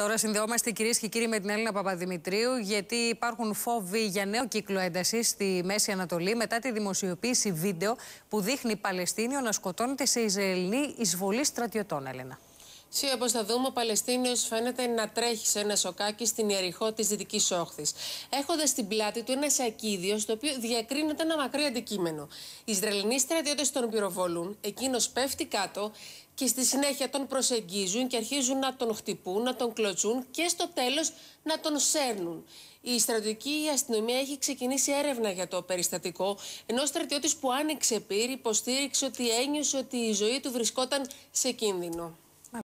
Τώρα συνδεόμαστε κυρίες και κύριοι με την Έλληνα Παπαδημητρίου, γιατί υπάρχουν φόβοι για νέο κύκλο έντασης στη Μέση Ανατολή μετά τη δημοσιοποίηση βίντεο που δείχνει Παλαιστίνιο να σκοτώνεται σε Ισραηλινή εισβολή στρατιωτών, Έλενα. Σύ, όπως θα δούμε, ο Παλαιστίνιος φαίνεται να τρέχει σε ένα σοκάκι στην Ιεριχώ της Δυτικής Όχθης, έχοντας στην πλάτη του ένα σακίδιο, στο οποίο διακρίνεται ένα μακρύ αντικείμενο. Οι Ισραηλινοί στρατιώτες τον πυροβολούν, εκείνος πέφτει κάτω και στη συνέχεια τον προσεγγίζουν και αρχίζουν να τον χτυπούν, να τον κλωτσούν και στο τέλος να τον σέρνουν. Η στρατιωτική αστυνομία έχει ξεκινήσει έρευνα για το περιστατικό, ενώ ο στρατιώτης που άνοιξε πύρη υποστήριξε ότι ένιωσε ότι η ζωή του βρισκόταν σε κίνδυνο.